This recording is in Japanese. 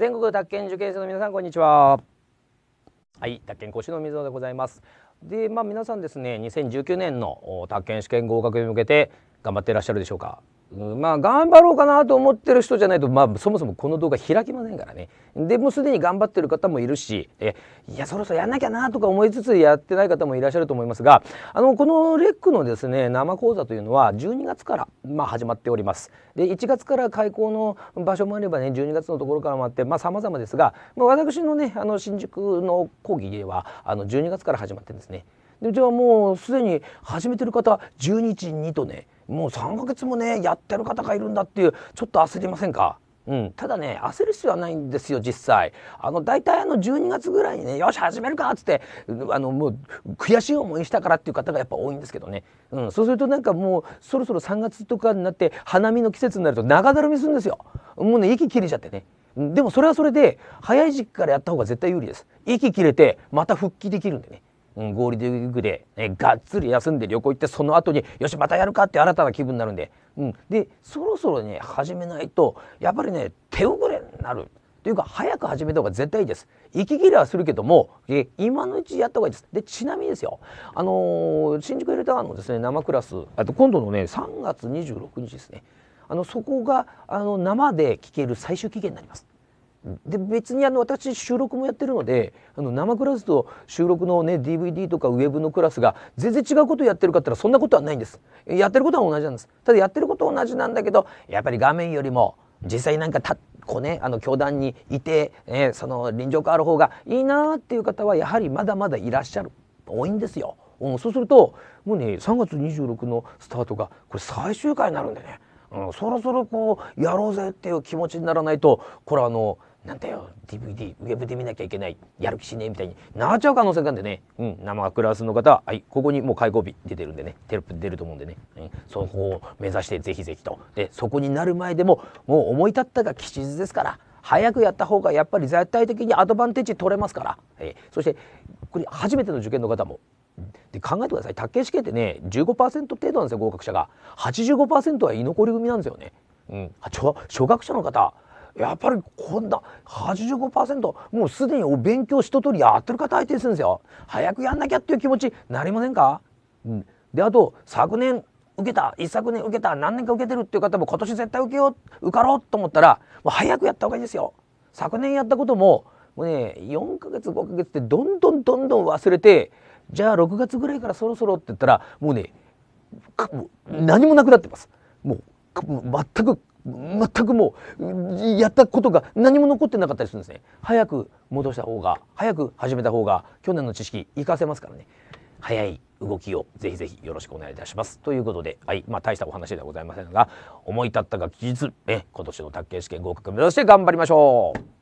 全国宅建受験生の皆さんこんにちははい宅建講師の水野でございますでまあ皆さんですね2019年の宅建試験合格に向けて頑張っていらっしゃるでしょうかまあ頑張ろうかなと思ってる人じゃないと、まあ、そもそもこの動画開きませんからねでもすでに頑張ってる方もいるしえいやそろそろやんなきゃなとか思いつつやってない方もいらっしゃると思いますがあのこのレックのですね生講座というのは12月から、まあ、始まっておりますで1月から開講の場所もあればね12月のところからもあってまあ様々ですが、まあ、私のねあの新宿の講義ではあの12月から始まってるんですねでじゃあもうすでに始めてる方12日にとねもう3ヶ月もねやってる方がいるんだっていうちょっと焦りませんかうん、ただね焦る必要はないんですよ実際あの大体あの12月ぐらいにねよし始めるかっつってあのもう悔しい思いしたからっていう方がやっぱ多いんですけどね、うん、そうするとなんかもうそろそろ3月とかになって花見の季節になると長だるみするんですよもうね息切れちゃってねでもそれはそれで早い時期からやった方が絶対有利です息切れてまた復帰できるんでねうん、ゴールデンウィークで、ね、がっつり休んで旅行行ってその後によしまたやるかって新たな気分になるんで、うん、でそろそろね始めないとやっぱりね手遅れになるというか早く始めた方が絶対いいです。息切れはするけどもえ今のうちやった方がいいです。でちなみにですよ、あのー、新宿エルタワーのですね生クラスあと今度のね3月26日ですねあのそこがあの生で聴ける最終期限になります。で別にあの私収録もやってるのであの生クラスと収録のね DVD とかウェブのクラスが全然違うことやってるかったらそんなことはないんですやってることは同じなんですただやってること同じなんだけどやっぱり画面よりも実際なんかたこうねあの教団にいて、ね、その臨場感ある方がいいなっていう方はやはりまだまだいらっしゃる多いんですよ、うん、そうするともうね3月26のスタートがこれ最終回になるんでね、うん、そろそろこうやろうぜっていう気持ちにならないとこれはあのなんだよ DVD ウェブで見なきゃいけないやる気しねえみたいになっちゃう可能性があるんでね、うん、生クラスの方は、はい、ここにもう開講日出てるんでねテロップ出ると思うんでね、うん、そこを目指してぜひぜひとでそこになる前でももう思い立ったが吉日ですから早くやった方がやっぱり絶対的にアドバンテージ取れますから、えー、そしてこれ初めての受験の方もで考えてください卓球試験ってね15%程度なんですよ合格者が85%は居残り組なんですよね。うん、小学者の方やっぱりこんな85%もうすでにお勉強一通りやってる方相手にするんですよ。早くやんなきゃっていう気持ちなりませんか、うん、であと昨年受けた一昨年受けた何年か受けてるっていう方も今年絶対受けよう受かろうと思ったらもう早くやった方がいいですよ。昨年やったことももうね4ヶ月5ヶ月ってどんどんどんどん忘れてじゃあ6月ぐらいからそろそろって言ったらもうね何もなくなってます。もう全く全くもうやったことが何も残ってなかったりするんですね早く戻した方が早く始めた方が去年の知識活かせますからね早い動きをぜひぜひよろしくお願いいたします。ということで、はい、まあ、大したお話ではございませんが、思い立ったが期日、え、今年の卓球試験合格目指して頑張りましょう